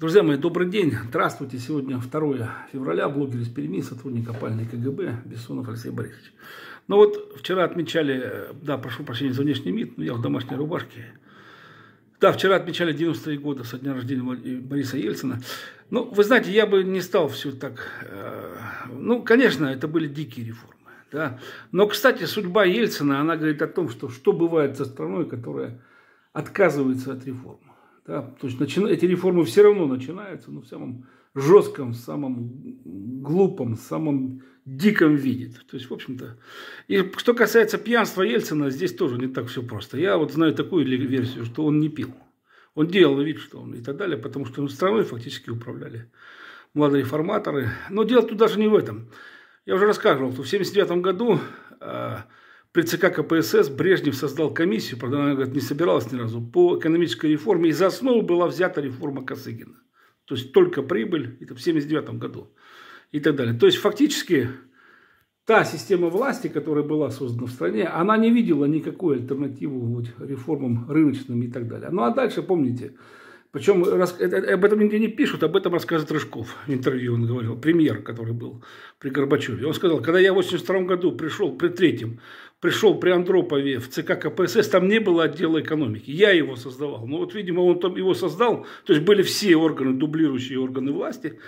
Друзья мои, добрый день. Здравствуйте. Сегодня 2 февраля. Блогер из Перми, сотрудник опальной КГБ, Бессонов Алексей Борисович. Ну вот, вчера отмечали, да, прошу прощения за внешний вид, но я в домашней рубашке. Да, вчера отмечали 90-е годы со дня рождения э, Бориса Ельцина. Ну, вы знаете, я бы не стал все так... Э, ну, конечно, это были дикие реформы. Да? Но, кстати, судьба Ельцина, она говорит о том, что что бывает со страной, которая отказывается от реформ. Да? То есть начи... эти реформы все равно начинаются но в самом жестком, в самом глупом, в самом диком виде. То есть, в общем-то. И что касается пьянства Ельцина, здесь тоже не так все просто. Я вот знаю такую версию, что он не пил. Он делал вид, что он и так далее, потому что страной фактически управляли молодые реформаторы. Но дело тут даже не в этом. Я уже рассказывал, что в 1979 году а, при ЦК КПСС Брежнев создал комиссию, правда, она говорит, не собиралась ни разу, по экономической реформе. И за основу была взята реформа Косыгина. То есть только прибыль, это в 79 году и так далее. То есть фактически та система власти, которая была создана в стране, она не видела никакую альтернативу вот, реформам рыночным и так далее. Ну а дальше, помните, причем э, э, об этом нигде не пишут, об этом рассказывает Рыжков. В интервью он говорил, премьер, который был при Горбачеве. Он сказал, когда я в 82 году пришел, при третьем, пришел при Андропове в ЦК КПСС, там не было отдела экономики. Я его создавал. Но ну, вот, видимо, он там его создал, то есть были все органы, дублирующие органы власти,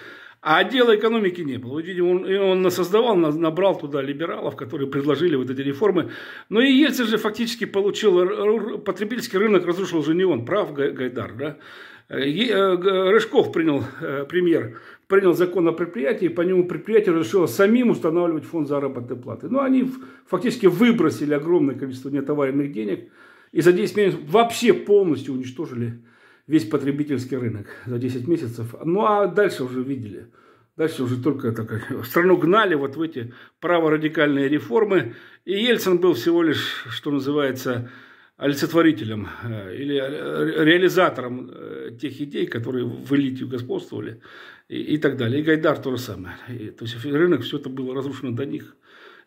а отдела экономики не было. Вот, видимо, он, он создавал, набрал туда либералов, которые предложили вот эти реформы. Но ну, и Ельцин же фактически получил, потребительский рынок разрушил же не он, прав Гайдар, да? Э, Рыжков принял, э, пример, принял закон о предприятии, по нему предприятие решило самим устанавливать фонд заработной платы. Но они фактически выбросили огромное количество неотоваренных денег и за 10 месяцев вообще полностью уничтожили весь потребительский рынок за 10 месяцев. Ну а дальше уже видели. Дальше уже только так, страну гнали вот в эти праворадикальные реформы. И Ельцин был всего лишь, что называется, олицетворителем э, или реализатором тех идей, которые в элите господствовали и, и так далее. И Гайдар то же самое. И, то есть рынок, все это было разрушено до них.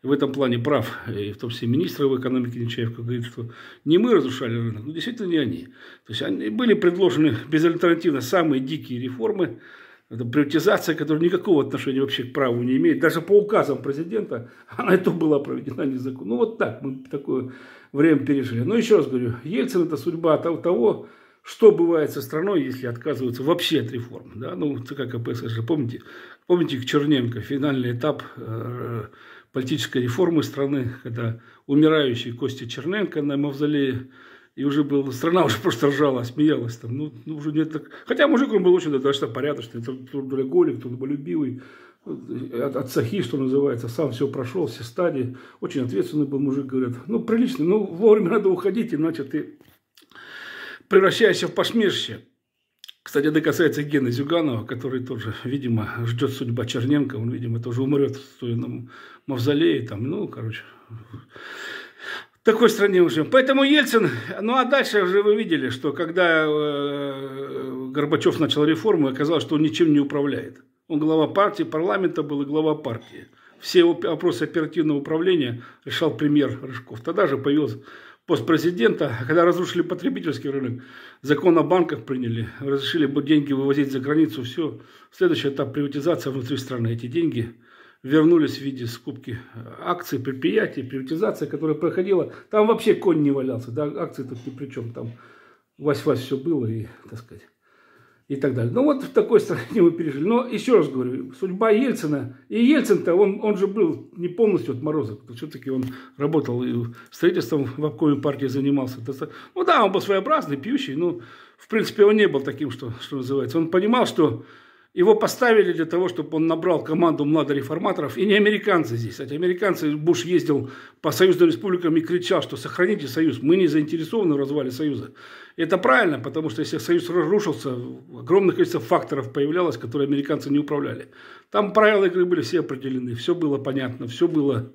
в этом плане прав, и в том числе министр в экономике Нечаев, как говорит, что не мы разрушали рынок, но действительно не они. То есть они были предложены безальтернативно самые дикие реформы, это приватизация, которая никакого отношения вообще к праву не имеет. Даже по указам президента она и то была проведена незаконно. Ну вот так мы такое время пережили. Но еще раз говорю, Ельцин это судьба того, что бывает со страной, если отказываются вообще от реформ? Да? Ну, ЦК КПСС, помните, помните Черненко, финальный этап э, политической реформы страны, когда умирающий Костя Черненко на мавзолее, и уже была страна уже просто ржала, смеялась там, ну, ну уже нет так... Хотя мужик он был очень достаточно порядочный, трудоголик, трудолюбивый, от, от сахи, что называется, сам все прошел, все стадии. Очень ответственный был мужик, говорят. Ну, прилично, ну, вовремя надо уходить, иначе ты превращаешься в пошмешище. Кстати, это касается Гены Зюганова, который тоже, видимо, ждет судьба Черненко. Он, видимо, тоже умрет в своем мавзолее. Там, ну, короче, в такой стране уже. Поэтому Ельцин... Ну, а дальше уже вы видели, что когда э, Горбачев начал реформы, оказалось, что он ничем не управляет. Он глава партии, парламента был и глава партии. Все вопросы оперативного управления решал премьер Рыжков. Тогда же появилась пост президента, когда разрушили потребительский рынок, закон о банках приняли, разрешили деньги вывозить за границу, все. Следующий этап приватизация внутри страны. Эти деньги вернулись в виде скупки акций, предприятий, приватизация, которая проходила. Там вообще конь не валялся, да, акции тут ни при чем, там вась-вась все было и, так сказать и так далее. Ну вот в такой стране мы пережили. Но еще раз говорю, судьба Ельцина, и Ельцин-то, он, он же был не полностью от отморозок, все-таки он работал и строительством в обкоме партии занимался. Ну да, он был своеобразный, пьющий, но в принципе он не был таким, что, что называется. Он понимал, что его поставили для того, чтобы он набрал команду младореформаторов. И не американцы здесь. Кстати, американцы, Буш ездил по союзным республикам и кричал, что сохраните союз. Мы не заинтересованы в развале союза. И это правильно, потому что если союз разрушился, огромное количество факторов появлялось, которые американцы не управляли. Там правила игры были все определены, все было понятно, все было,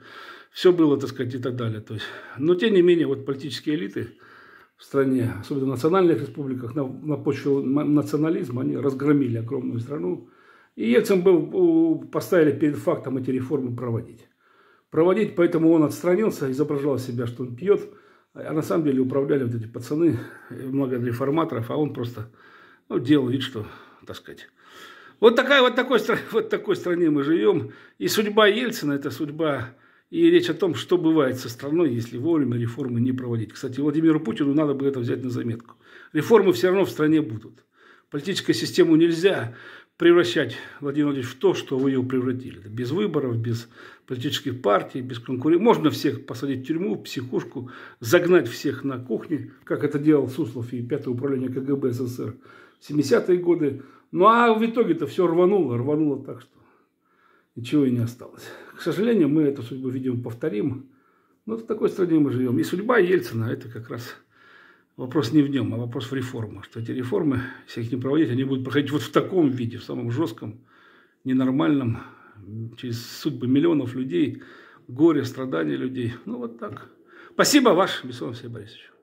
все было, так сказать, и так далее. То есть, но тем не менее, вот политические элиты, в стране, особенно в национальных республиках, на, на почве национализма, они разгромили огромную страну. И Ельцин был, поставили перед фактом эти реформы проводить. Проводить, поэтому он отстранился, изображал себя, что он пьет, а на самом деле управляли вот эти пацаны, много реформаторов, а он просто ну, делал вид, что, так сказать, вот, такая, вот, такой, вот такой стране мы живем. И судьба Ельцина – это судьба и речь о том, что бывает со страной, если вовремя реформы не проводить. Кстати, Владимиру Путину надо бы это взять на заметку. Реформы все равно в стране будут. Политическую систему нельзя превращать, Владимир Владимирович, в то, что вы ее превратили. Без выборов, без политических партий, без конкуренции. Можно всех посадить в тюрьму, в психушку, загнать всех на кухне, как это делал Суслов и Пятое управление КГБ СССР в 70-е годы. Ну а в итоге-то все рвануло, рвануло так, что ничего и не осталось. К сожалению, мы эту судьбу, видимо, повторим. Но в такой стране мы живем. И судьба Ельцина – это как раз вопрос не в нем, а вопрос в реформах. Что эти реформы, если их не проводить, они будут проходить вот в таком виде, в самом жестком, ненормальном, через судьбы миллионов людей, горе, страдания людей. Ну, вот так. Спасибо, ваш Бессонов Сергей Борисович.